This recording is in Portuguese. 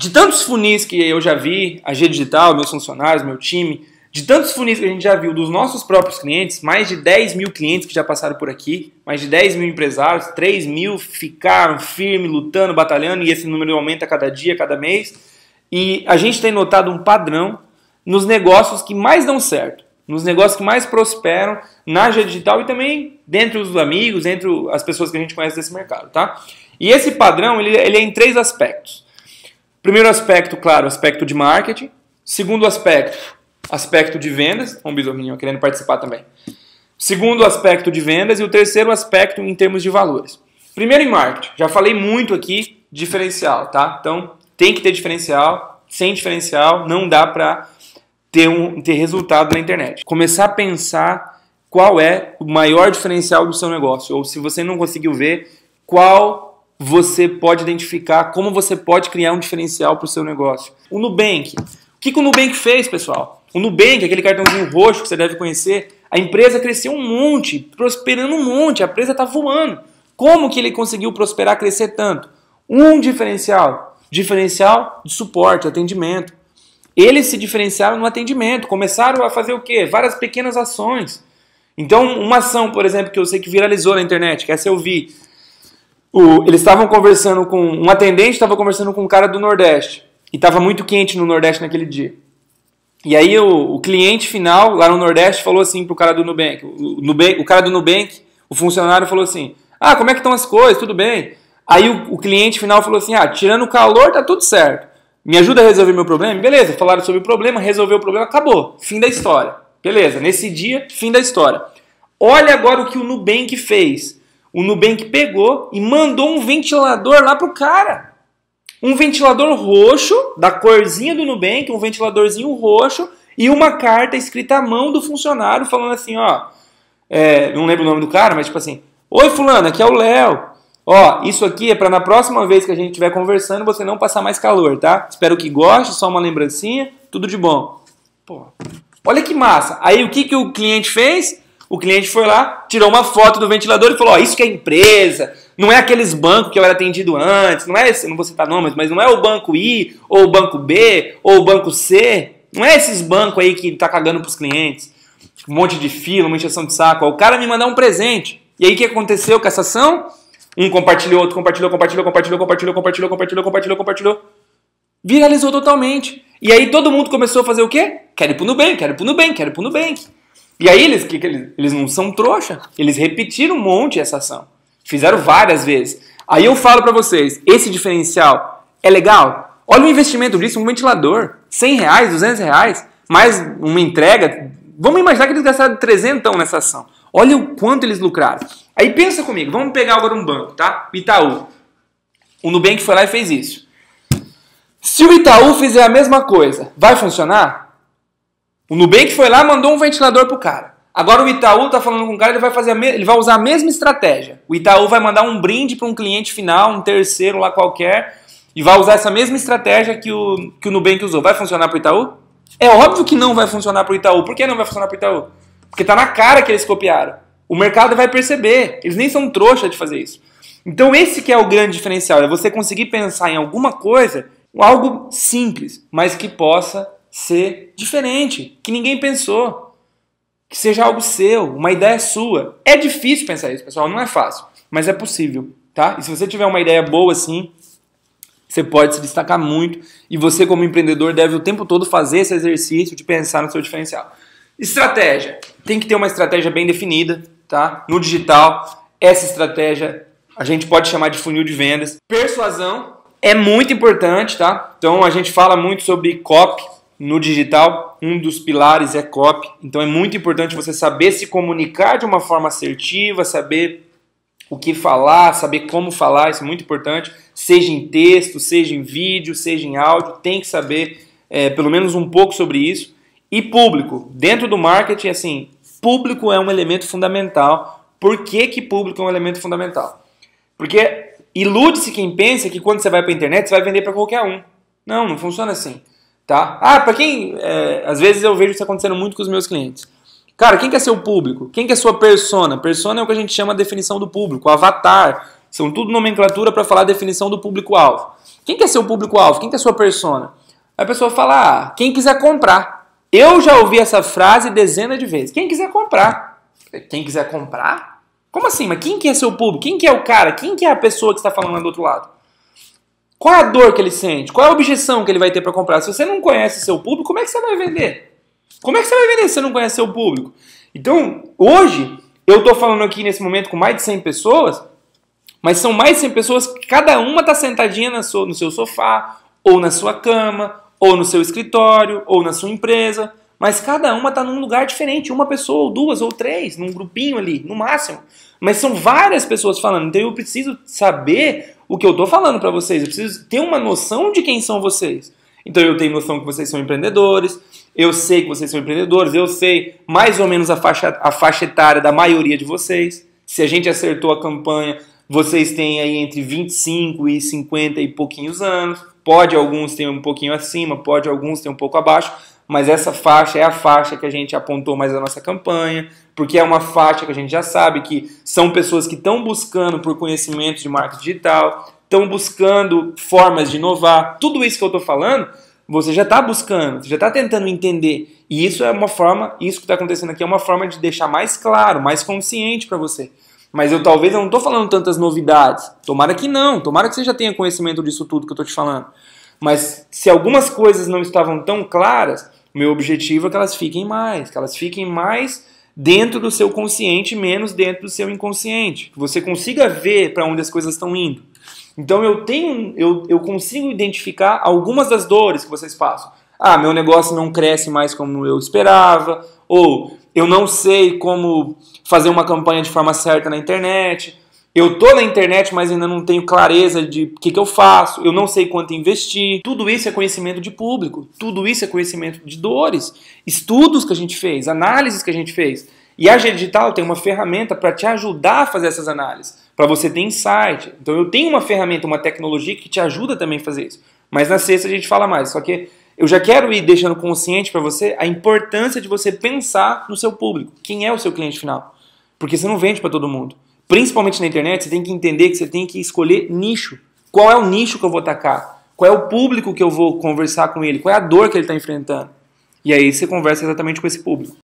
De tantos funis que eu já vi, a G Digital, meus funcionários, meu time, de tantos funis que a gente já viu dos nossos próprios clientes, mais de 10 mil clientes que já passaram por aqui, mais de 10 mil empresários, 3 mil ficaram firmes, lutando, batalhando, e esse número aumenta cada dia, cada mês. E a gente tem notado um padrão nos negócios que mais dão certo, nos negócios que mais prosperam na G digital e também dentre os amigos, entre as pessoas que a gente conhece desse mercado, tá? E esse padrão, ele, ele é em três aspectos. Primeiro aspecto, claro, aspecto de marketing. Segundo aspecto, aspecto de vendas. Um bisominho querendo né, participar também. Segundo aspecto de vendas e o terceiro aspecto em termos de valores. Primeiro em marketing. Já falei muito aqui diferencial, tá? Então tem que ter diferencial. Sem diferencial não dá para ter um ter resultado na internet. Começar a pensar qual é o maior diferencial do seu negócio ou se você não conseguiu ver qual você pode identificar, como você pode criar um diferencial para o seu negócio. O Nubank. O que, que o Nubank fez, pessoal? O Nubank, aquele cartãozinho roxo que você deve conhecer, a empresa cresceu um monte, prosperando um monte, a empresa está voando. Como que ele conseguiu prosperar, crescer tanto? Um diferencial. Diferencial de suporte, atendimento. Eles se diferenciaram no atendimento, começaram a fazer o quê? Várias pequenas ações. Então, uma ação, por exemplo, que eu sei que viralizou na internet, que essa eu vi, o, eles estavam conversando com. Um atendente estava conversando com um cara do Nordeste. E estava muito quente no Nordeste naquele dia. E aí o, o, cliente final lá no Nordeste falou assim pro cara do Nubank. O, Nubank, o cara do Nubank, o funcionário falou assim: Ah, como é que estão as coisas? Tudo bem. Aí o, o cliente final falou assim: Ah, tirando o calor, tá tudo certo. Me ajuda a resolver meu problema? Beleza, falaram sobre o problema, resolveu o problema, acabou. Fim da história. Beleza, nesse dia, fim da história. Olha agora o que o Nubank fez. O Nubank pegou e mandou um ventilador lá pro cara. Um ventilador roxo, da corzinha do Nubank, um ventiladorzinho roxo, e uma carta escrita à mão do funcionário falando assim, ó. É, não lembro o nome do cara, mas tipo assim, Oi fulano, aqui é o Léo. Ó, isso aqui é para na próxima vez que a gente estiver conversando você não passar mais calor, tá? Espero que goste, só uma lembrancinha, tudo de bom. Pô, olha que massa. Aí o que, que o cliente fez? O cliente foi lá, tirou uma foto do ventilador e falou: Ó, isso que é empresa, não é aqueles bancos que eu era atendido antes, não é esse, não vou citar nomes, mas não é o banco I, ou o banco B, ou o banco C. Não é esses bancos aí que tá cagando pros clientes. Tipo, um monte de fila, uma injeção de saco. o cara me mandar um presente. E aí o que aconteceu com essa ação? Um compartilhou, outro compartilhou, compartilhou, compartilhou, compartilhou, compartilhou, compartilhou, compartilhou, compartilhou. Viralizou totalmente. E aí todo mundo começou a fazer o quê? Quero ir pro Nubank, quero ir pro Nubank, quero ir pro Nubank. E aí eles, que, que eles, eles não são trouxa, eles repetiram um monte essa ação. Fizeram várias vezes. Aí eu falo para vocês, esse diferencial é legal? Olha o investimento disso, um ventilador, 100 reais, 200 reais, mais uma entrega. Vamos imaginar que eles gastaram 300 nessa ação. Olha o quanto eles lucraram. Aí pensa comigo, vamos pegar agora um banco, tá? Itaú. O Nubank foi lá e fez isso. Se o Itaú fizer a mesma coisa, vai funcionar? O Nubank foi lá, mandou um ventilador pro cara. Agora o Itaú tá falando com o cara, ele vai fazer ele vai usar a mesma estratégia. O Itaú vai mandar um brinde para um cliente final, um terceiro lá qualquer, e vai usar essa mesma estratégia que o que o Nubank usou. Vai funcionar pro Itaú? É óbvio que não vai funcionar pro Itaú. Por que não vai funcionar pro Itaú? Porque tá na cara que eles copiaram. O mercado vai perceber. Eles nem são trouxa de fazer isso. Então esse que é o grande diferencial, é você conseguir pensar em alguma coisa, algo simples, mas que possa ser diferente, que ninguém pensou, que seja algo seu, uma ideia sua. É difícil pensar isso, pessoal, não é fácil, mas é possível, tá? E se você tiver uma ideia boa assim, você pode se destacar muito e você como empreendedor deve o tempo todo fazer esse exercício de pensar no seu diferencial. Estratégia. Tem que ter uma estratégia bem definida, tá? No digital, essa estratégia a gente pode chamar de funil de vendas. Persuasão é muito importante, tá? Então a gente fala muito sobre copy, no digital, um dos pilares é copy, então é muito importante você saber se comunicar de uma forma assertiva, saber o que falar, saber como falar, isso é muito importante, seja em texto, seja em vídeo, seja em áudio, tem que saber é, pelo menos um pouco sobre isso. E público, dentro do marketing, assim, público é um elemento fundamental. Por que, que público é um elemento fundamental? Porque ilude-se quem pensa que quando você vai para a internet você vai vender para qualquer um. Não, não funciona assim. Tá? Ah, para quem. É, às vezes eu vejo isso acontecendo muito com os meus clientes. Cara, quem que é seu público? Quem que é sua persona? Persona é o que a gente chama definição do público, avatar. São tudo nomenclatura para falar definição do público-alvo. Quem que é seu público-alvo? Quem que é sua persona? Aí a pessoa fala, ah, quem quiser comprar. Eu já ouvi essa frase dezenas de vezes. Quem quiser comprar. Quem quiser comprar? Como assim? Mas quem que é seu público? Quem que é o cara? Quem que é a pessoa que está falando do outro lado? Qual é a dor que ele sente? Qual é a objeção que ele vai ter para comprar? Se você não conhece seu público, como é que você vai vender? Como é que você vai vender se você não conhece seu público? Então, hoje, eu estou falando aqui nesse momento com mais de 100 pessoas, mas são mais de 100 pessoas que cada uma está sentadinha no seu sofá, ou na sua cama, ou no seu escritório, ou na sua empresa, mas cada uma está num lugar diferente, uma pessoa, ou duas, ou três, num grupinho ali, no máximo. Mas são várias pessoas falando, então eu preciso saber o que eu estou falando para vocês. Eu preciso ter uma noção de quem são vocês. Então eu tenho noção que vocês são empreendedores, eu sei que vocês são empreendedores, eu sei mais ou menos a faixa, a faixa etária da maioria de vocês. Se a gente acertou a campanha, vocês têm aí entre 25 e 50 e pouquinhos anos. Pode alguns ter um pouquinho acima, pode alguns ter um pouco abaixo, mas essa faixa é a faixa que a gente apontou mais na nossa campanha, porque é uma faixa que a gente já sabe que são pessoas que estão buscando por conhecimento de marketing digital, estão buscando formas de inovar. Tudo isso que eu estou falando, você já está buscando, você já está tentando entender. E isso é uma forma, isso que está acontecendo aqui é uma forma de deixar mais claro, mais consciente para você. Mas eu talvez eu não estou falando tantas novidades. Tomara que não, tomara que você já tenha conhecimento disso tudo que eu estou te falando. Mas se algumas coisas não estavam tão claras, meu objetivo é que elas fiquem mais, que elas fiquem mais dentro do seu consciente, menos dentro do seu inconsciente. Que você consiga ver para onde as coisas estão indo. Então eu tenho, eu, eu consigo identificar algumas das dores que vocês passam. Ah, meu negócio não cresce mais como eu esperava, ou eu não sei como fazer uma campanha de forma certa na internet, eu tô na internet, mas ainda não tenho clareza de o que, que eu faço, eu não sei quanto investir. Tudo isso é conhecimento de público, tudo isso é conhecimento de dores, estudos que a gente fez, análises que a gente fez. E a G Digital tem uma ferramenta para te ajudar a fazer essas análises, para você ter insight. Então eu tenho uma ferramenta, uma tecnologia que te ajuda também a fazer isso. Mas na sexta a gente fala mais, só que eu já quero ir deixando consciente para você a importância de você pensar no seu público, quem é o seu cliente final. Porque você não vende para todo mundo principalmente na internet, você tem que entender que você tem que escolher nicho. Qual é o nicho que eu vou atacar? Qual é o público que eu vou conversar com ele? Qual é a dor que ele está enfrentando? E aí você conversa exatamente com esse público.